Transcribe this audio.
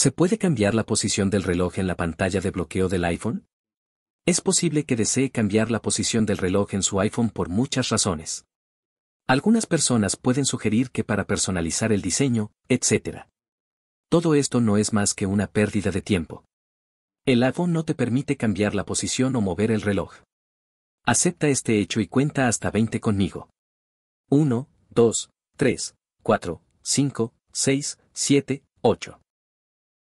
¿Se puede cambiar la posición del reloj en la pantalla de bloqueo del iPhone? Es posible que desee cambiar la posición del reloj en su iPhone por muchas razones. Algunas personas pueden sugerir que para personalizar el diseño, etc. Todo esto no es más que una pérdida de tiempo. El iPhone no te permite cambiar la posición o mover el reloj. Acepta este hecho y cuenta hasta 20 conmigo. 1, 2, 3, 4, 5, 6, 7, 8.